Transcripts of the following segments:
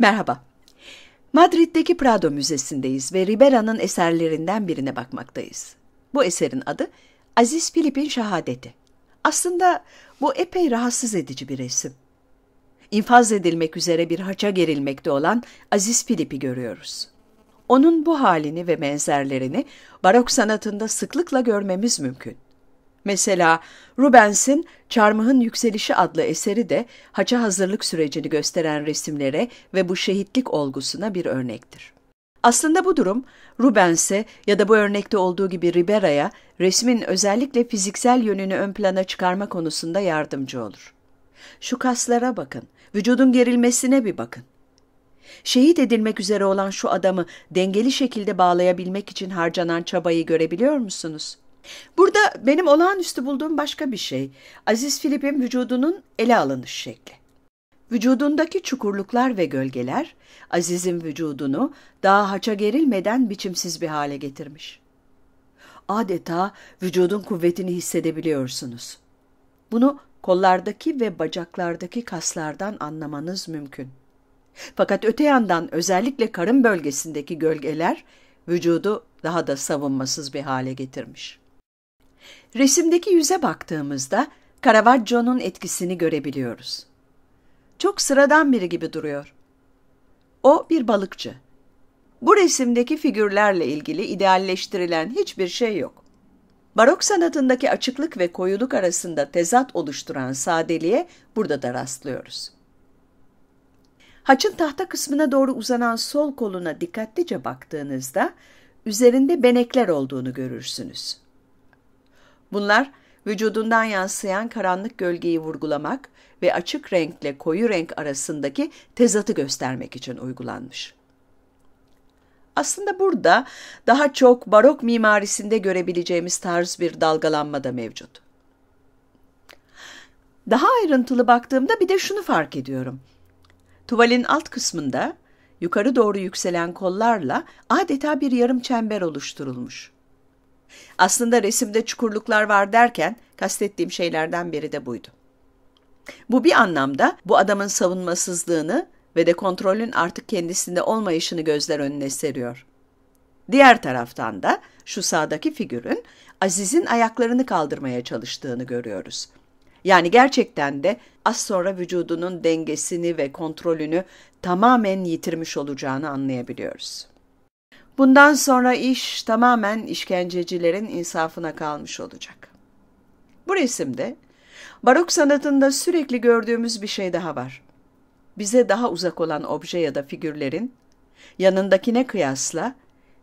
Merhaba. Madrid'deki Prado Müzesi'ndeyiz ve Ribera'nın eserlerinden birine bakmaktayız. Bu eserin adı Aziz Filip'in Şehadeti. Aslında bu epey rahatsız edici bir resim. İnfaz edilmek üzere bir haça gerilmekte olan Aziz Filip'i görüyoruz. Onun bu halini ve benzerlerini barok sanatında sıklıkla görmemiz mümkün. Mesela Rubens'in Çarmıhın Yükselişi adlı eseri de haça hazırlık sürecini gösteren resimlere ve bu şehitlik olgusuna bir örnektir. Aslında bu durum Rubens'e ya da bu örnekte olduğu gibi Ribera'ya resmin özellikle fiziksel yönünü ön plana çıkarma konusunda yardımcı olur. Şu kaslara bakın, vücudun gerilmesine bir bakın. Şehit edilmek üzere olan şu adamı dengeli şekilde bağlayabilmek için harcanan çabayı görebiliyor musunuz? Burada benim olağanüstü bulduğum başka bir şey, Aziz Filip'in vücudunun ele alınış şekli. Vücudundaki çukurluklar ve gölgeler, Aziz'in vücudunu daha haça gerilmeden biçimsiz bir hale getirmiş. Adeta vücudun kuvvetini hissedebiliyorsunuz. Bunu kollardaki ve bacaklardaki kaslardan anlamanız mümkün. Fakat öte yandan özellikle karın bölgesindeki gölgeler vücudu daha da savunmasız bir hale getirmiş. Resimdeki yüze baktığımızda Caravaggio'nun etkisini görebiliyoruz. Çok sıradan biri gibi duruyor. O bir balıkçı. Bu resimdeki figürlerle ilgili idealleştirilen hiçbir şey yok. Barok sanatındaki açıklık ve koyuluk arasında tezat oluşturan sadeliğe burada da rastlıyoruz. Haçın tahta kısmına doğru uzanan sol koluna dikkatlice baktığınızda üzerinde benekler olduğunu görürsünüz. Bunlar vücudundan yansıyan karanlık gölgeyi vurgulamak ve açık renkle koyu renk arasındaki tezatı göstermek için uygulanmış. Aslında burada daha çok barok mimarisinde görebileceğimiz tarz bir dalgalanma da mevcut. Daha ayrıntılı baktığımda bir de şunu fark ediyorum. Tuvalin alt kısmında yukarı doğru yükselen kollarla adeta bir yarım çember oluşturulmuş. Aslında resimde çukurluklar var derken kastettiğim şeylerden biri de buydu. Bu bir anlamda bu adamın savunmasızlığını ve de kontrolün artık kendisinde olmayışını gözler önüne seriyor. Diğer taraftan da şu sağdaki figürün Aziz'in ayaklarını kaldırmaya çalıştığını görüyoruz. Yani gerçekten de az sonra vücudunun dengesini ve kontrolünü tamamen yitirmiş olacağını anlayabiliyoruz. Bundan sonra iş tamamen işkencecilerin insafına kalmış olacak. Bu resimde barok sanatında sürekli gördüğümüz bir şey daha var. Bize daha uzak olan obje ya da figürlerin yanındakine kıyasla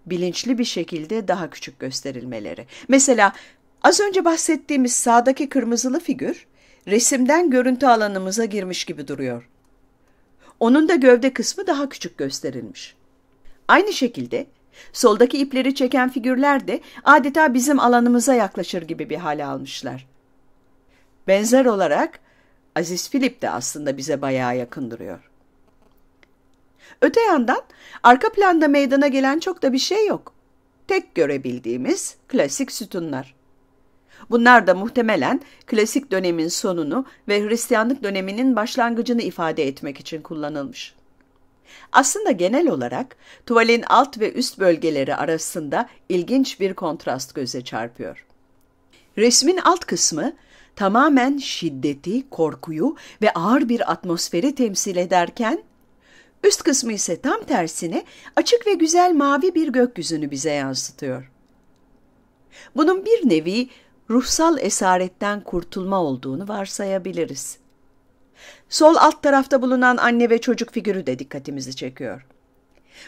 bilinçli bir şekilde daha küçük gösterilmeleri. Mesela az önce bahsettiğimiz sağdaki kırmızılı figür resimden görüntü alanımıza girmiş gibi duruyor. Onun da gövde kısmı daha küçük gösterilmiş. Aynı şekilde Soldaki ipleri çeken figürler de adeta bizim alanımıza yaklaşır gibi bir hale almışlar. Benzer olarak Aziz Filip de aslında bize bayağı yakın duruyor. Öte yandan arka planda meydana gelen çok da bir şey yok. Tek görebildiğimiz klasik sütunlar. Bunlar da muhtemelen klasik dönemin sonunu ve Hristiyanlık döneminin başlangıcını ifade etmek için kullanılmış. Aslında genel olarak tuvalin alt ve üst bölgeleri arasında ilginç bir kontrast göze çarpıyor. Resmin alt kısmı tamamen şiddeti, korkuyu ve ağır bir atmosferi temsil ederken üst kısmı ise tam tersini, açık ve güzel mavi bir gökyüzünü bize yansıtıyor. Bunun bir nevi ruhsal esaretten kurtulma olduğunu varsayabiliriz. Sol alt tarafta bulunan anne ve çocuk figürü de dikkatimizi çekiyor.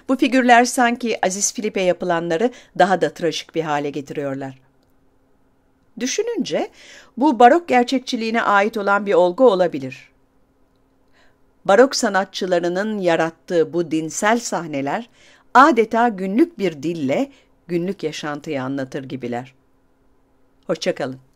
Bu figürler sanki Aziz Filip'e yapılanları daha da trajik bir hale getiriyorlar. Düşününce bu barok gerçekçiliğine ait olan bir olgu olabilir. Barok sanatçılarının yarattığı bu dinsel sahneler adeta günlük bir dille günlük yaşantıyı anlatır gibiler. Hoşçakalın.